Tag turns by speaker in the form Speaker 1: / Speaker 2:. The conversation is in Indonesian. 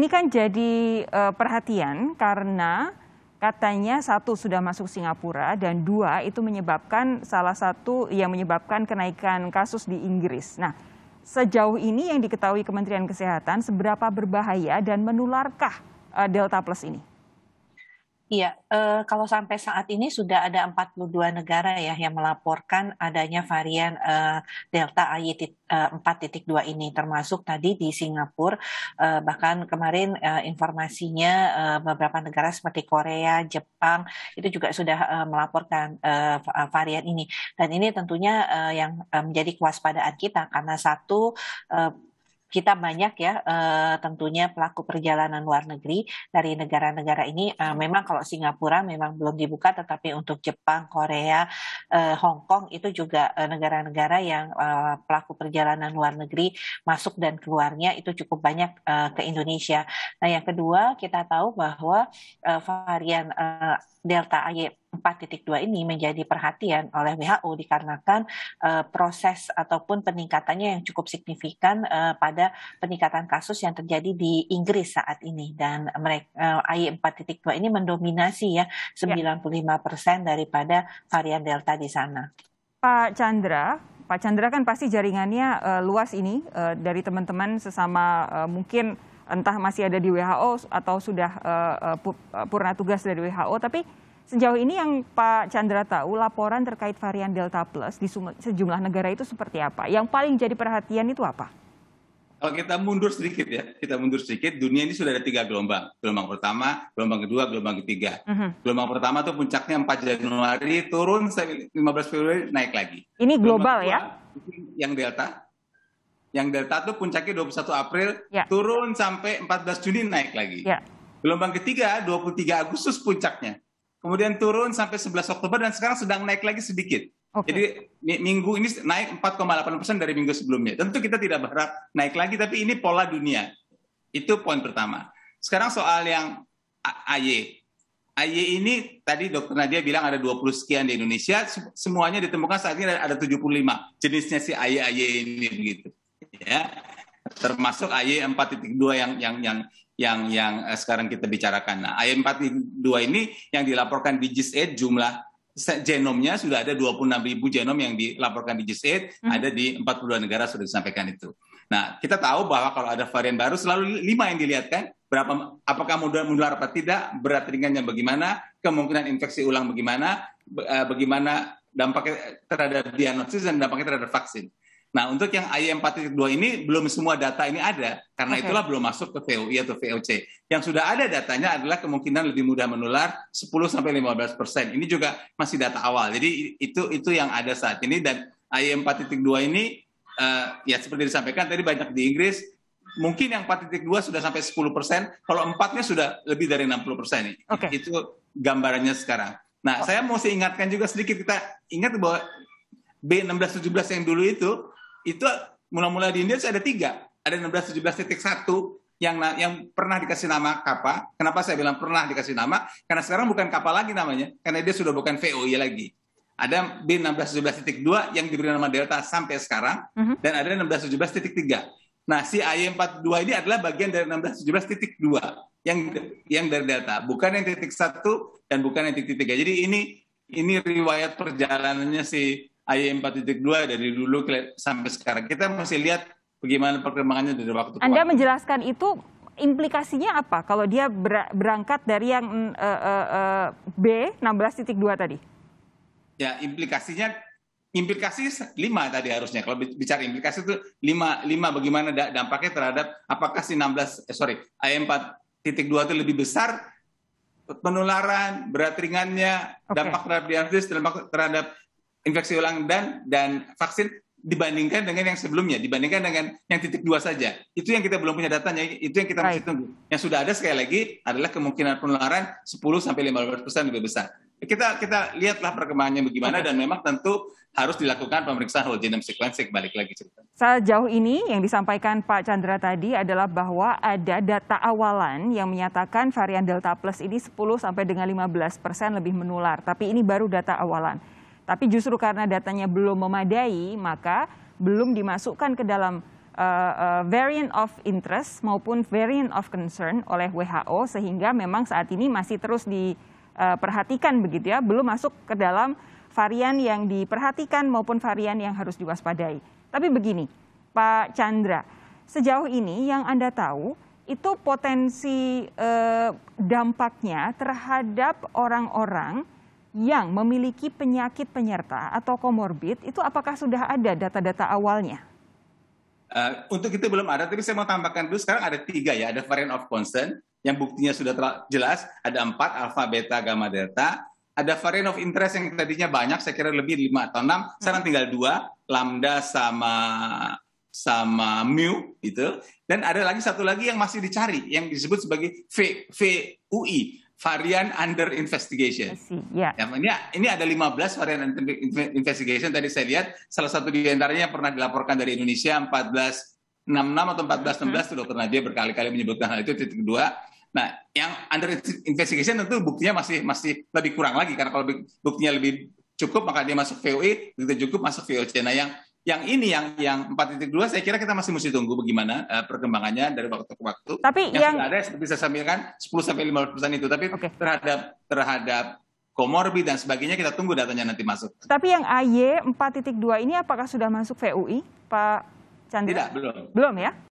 Speaker 1: Ini kan jadi uh, perhatian karena katanya satu sudah masuk Singapura dan dua itu menyebabkan salah satu yang menyebabkan kenaikan kasus di Inggris. Nah, sejauh ini yang diketahui Kementerian Kesehatan seberapa berbahaya dan menularkah eh, Delta Plus ini?
Speaker 2: Iya, eh, kalau sampai saat ini sudah ada 42 negara ya yang melaporkan adanya varian eh, Delta AY 4.2 eh, ini, termasuk tadi di Singapura, eh, bahkan kemarin eh, informasinya eh, beberapa negara seperti Korea, Jepang itu juga sudah eh, melaporkan eh, varian ini. Dan ini tentunya eh, yang eh, menjadi kewaspadaan kita karena satu eh, kita banyak ya eh, tentunya pelaku perjalanan luar negeri dari negara-negara ini eh, iya. memang kalau Singapura memang belum dibuka tetapi untuk Jepang, Korea, eh, Hong Kong itu juga negara-negara yang pelaku perjalanan luar negeri masuk dan keluarnya itu cukup banyak ke Indonesia. Nah, yang kedua kita tahu bahwa varian Delta AY 4.2 ini menjadi perhatian oleh WHO dikarenakan uh, proses ataupun peningkatannya yang cukup signifikan uh, pada peningkatan kasus yang terjadi di Inggris saat ini dan mereka uh, AI 4.2 ini mendominasi ya 95% ya. persen daripada varian Delta di sana.
Speaker 1: Pak Chandra, Pak Chandra kan pasti jaringannya uh, luas ini uh, dari teman-teman sesama uh, mungkin entah masih ada di WHO atau sudah uh, pu purna tugas dari WHO tapi Sejauh ini yang Pak Chandra tahu laporan terkait varian Delta Plus di sejumlah negara itu seperti apa? Yang paling jadi perhatian itu apa?
Speaker 3: Kalau kita mundur sedikit ya, kita mundur sedikit, dunia ini sudah ada tiga gelombang. Gelombang pertama, gelombang kedua, gelombang ketiga. Uh mhm. -huh. Gelombang pertama tuh puncaknya 4 Januari, turun 15 Februari, naik lagi. Ini global ya? Yang Delta, yang delta itu puncaknya 21 April, ya. turun sampai 14 Juni naik lagi. Ya. Gelombang ketiga 23 Agustus puncaknya kemudian turun sampai 11 Oktober dan sekarang sedang naik lagi sedikit. Okay. Jadi minggu ini naik 4,8 persen dari minggu sebelumnya. Tentu kita tidak berharap naik lagi, tapi ini pola dunia. Itu poin pertama. Sekarang soal yang AY. AY ini tadi dokter Nadia bilang ada 20 sekian di Indonesia, semuanya ditemukan saat ini ada 75 jenisnya si AY-AY ini begitu. Ya. Termasuk AY 4.2 yang yang yang yang yang eh, sekarang kita bicarakan. Nah, ayat 42 ini yang dilaporkan di GISAID jumlah genomnya sudah ada 26.000 genom yang dilaporkan di GISAID, hmm. ada di 42 negara sudah disampaikan itu. Nah, kita tahu bahwa kalau ada varian baru selalu lima yang dilihat kan, berapa apakah mudah menular apa tidak, berat ringannya bagaimana, kemungkinan infeksi ulang bagaimana, eh, bagaimana dampaknya terhadap diagnosis dan dampaknya terhadap vaksin. Nah, untuk yang e titik 4.2 ini belum semua data ini ada, karena okay. itulah belum masuk ke VOI atau VOC. Yang sudah ada datanya adalah kemungkinan lebih mudah menular 10 sampai 15 persen. Ini juga masih data awal. Jadi itu itu yang ada saat ini dan e titik 4.2 ini uh, ya seperti disampaikan tadi banyak di Inggris. Mungkin yang 4.2 sudah sampai 10 persen, kalau empatnya sudah lebih dari 60 persen. Okay. Itu gambarannya sekarang. Nah, oh. saya mau ingatkan juga sedikit kita ingat bahwa B1617 yang dulu itu itu mula-mula di India ada tiga, ada 16 17 titik satu yang yang pernah dikasih nama kapal. Kenapa saya bilang pernah dikasih nama? Karena sekarang bukan kapal lagi namanya, karena dia sudah bukan VOI e lagi. Ada B1617.2 yang diberi nama Delta sampai sekarang uh mhm. -huh. dan ada 1617.3. Nah, si AY42 e ini adalah bagian dari 1617.2 yang yang dari Delta, bukan yang titik satu dan bukan yang titik tiga. Jadi ini ini riwayat perjalanannya si ayat 4.2 dari dulu sampai sekarang. Kita masih lihat bagaimana perkembangannya dari waktu ke waktu. Anda
Speaker 1: menjelaskan itu implikasinya apa kalau dia berangkat dari yang uh, uh, uh, B 16.2 tadi?
Speaker 3: Ya, implikasinya implikasi lima tadi harusnya. Kalau bicara implikasi itu lima, lima bagaimana dampaknya terhadap apakah si 16 eh, sorry, ayat 4.2 itu lebih besar penularan, berat ringannya, okay. dampak terhadap diabetes, terhadap infeksi ulang dan dan vaksin dibandingkan dengan yang sebelumnya, dibandingkan dengan yang titik dua saja. Itu yang kita belum punya datanya, itu yang kita masih tunggu. Yang sudah ada sekali lagi adalah kemungkinan penularan 10 sampai 15 persen lebih besar. Kita kita lihatlah perkembangannya bagaimana dan memang tentu harus dilakukan pemeriksaan whole genome sequencing balik lagi cerita.
Speaker 1: Sejauh ini yang disampaikan Pak Chandra tadi adalah bahwa ada data awalan yang menyatakan varian Delta Plus ini 10 sampai dengan 15 persen lebih menular. Tapi ini baru data awalan. Tapi justru karena datanya belum memadai, maka belum dimasukkan ke dalam uh, uh, variant of interest maupun variant of concern oleh WHO sehingga memang saat ini masih terus diperhatikan eh, begitu ya, belum masuk ke dalam varian yang diperhatikan maupun varian yang harus diwaspadai. Tapi begini, Pak Chandra, sejauh ini yang Anda tahu itu potensi eh, dampaknya terhadap orang-orang yang memiliki penyakit penyerta atau komorbid itu apakah sudah ada data-data
Speaker 3: awalnya? Uh, untuk itu belum ada, tapi saya mau tambahkan dulu sekarang ada tiga ya, ada variant of concern yang buktinya sudah jelas, ada empat, alfa, beta, gamma, delta, ada variant of interest yang tadinya banyak, saya kira lebih lima atau enam, sekarang tinggal dua, lambda sama sama mu itu dan ada lagi satu lagi yang masih dicari yang disebut sebagai v, VUI varian under investigation. Yeah. ya. Ini ini ada 15 varian under investigation tadi saya lihat salah satu di antaranya pernah dilaporkan dari Indonesia 1466 atau 1416 hmm. itu dokter Nadia berkali-kali menyebutkan hal itu titik kedua. Nah, yang under investigation tentu buktinya masih masih lebih kurang lagi karena kalau buktinya lebih cukup maka dia masuk VOE, begitu cukup masuk VOC. Nah, yang yang ini yang yang 4.2 saya kira kita masih mesti tunggu bagaimana uh, perkembangannya dari waktu ke waktu. Tapi yang, yang... sudah ada seperti saya sampaikan 10 sampai 15 persen itu, tapi okay. terhadap terhadap komorbid dan sebagainya kita tunggu datanya nanti masuk.
Speaker 1: Tapi yang AY 4.2 ini apakah sudah masuk VUI, Pak Chandra? Tidak, belum. Belum ya?